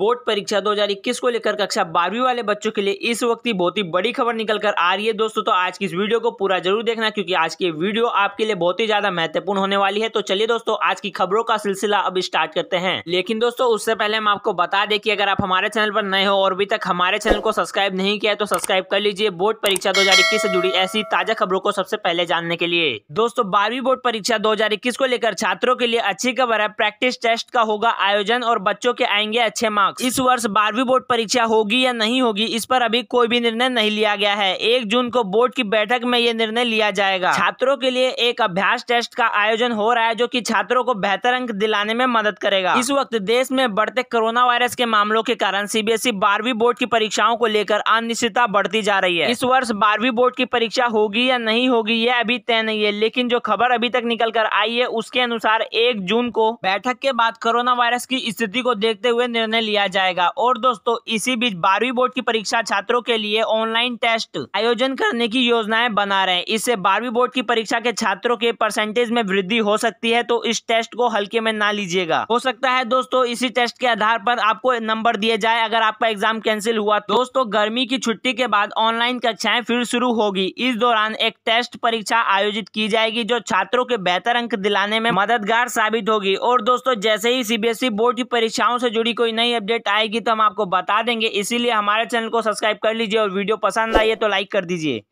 board परीक्षा 2021 को लेकर कक्षा बारहवीं वाले बच्चों के लिए इस वक्त की बहुत ही बड़ी खबर निकल कर आ रही है दोस्तों तो आज की इस वीडियो को पूरा जरूर देखना क्योंकि आज की वीडियो आपके लिए बहुत ही ज्यादा महत्वपूर्ण होने वाली है तो चलिए दोस्तों आज की खबरों का सिलसिला अब स्टार्ट करते हैं लेकिन दोस्तों उससे पहले हम आपको बता दें कि अगर आप हमारे चैनल पर नए हो और अभी तक हमारे चैनल को सब्सक्राइब नहीं किया है तो सब्सक्राइब कर लीजिए बोर्ड परीक्षा दो से जुड़ी ऐसी ताजा खबरों को सबसे पहले जानने के लिए दोस्तों बारहवीं बोर्ड परीक्षा दो को लेकर छात्रों के लिए अच्छी खबर है प्रैक्टिस टेस्ट का होगा आयोजन और बच्चों के आएंगे अच्छे मार्क्स इस वर्ष बारहवीं बोर्ड परीक्षा होगी या नहीं होगी इस पर अभी कोई भी निर्णय नहीं लिया गया है एक जून को बोर्ड की बैठक में यह निर्णय लिया जाएगा छात्रों के लिए एक अभ्यास टेस्ट का आयोजन हो रहा है जो की छात्रों को बेहतर अंक दिलाने में मदद करेगा इस वक्त देश में बढ़ते कोरोना वायरस के मामलों के कारण सीबीएसई बारहवीं बोर्ड की परीक्षाओं को लेकर अनिश्चितता बढ़ती जा रही है इस वर्ष बारहवीं बोर्ड की परीक्षा होगी या नहीं होगी यह अभी तय नहीं है लेकिन जो खबर अभी तक निकल कर आई है उसके अनुसार एक जून को बैठक के बाद कोरोना वायरस की स्थिति को देखते हुए निर्णय लिया लिया जाएगा और दोस्तों इसी बीच बारहवीं बोर्ड की परीक्षा छात्रों के लिए ऑनलाइन टेस्ट आयोजन करने की योजनाएं बना रहे हैं इससे बारहवीं बोर्ड की परीक्षा के छात्रों के परसेंटेज में वृद्धि हो सकती है तो इस टेस्ट को हल्के में ना लीजिएगा हो सकता है दोस्तों इसी टेस्ट के आधार पर आपको नंबर दिए जाए अगर आपका एग्जाम कैंसिल हुआ तो दोस्तों गर्मी की छुट्टी के बाद ऑनलाइन कक्षाएं फिर शुरू होगी इस दौरान एक टेस्ट परीक्षा आयोजित की जाएगी जो छात्रों के बेहतर अंक दिलाने में मददगार साबित होगी और दोस्तों जैसे ही सीबीएसई e बोर्ड की परीक्षाओं से जुड़ी कोई नई अपडेट आएगी तो हम आपको बता देंगे इसीलिए हमारे चैनल को सब्सक्राइब कर लीजिए और वीडियो पसंद आई है तो लाइक कर दीजिए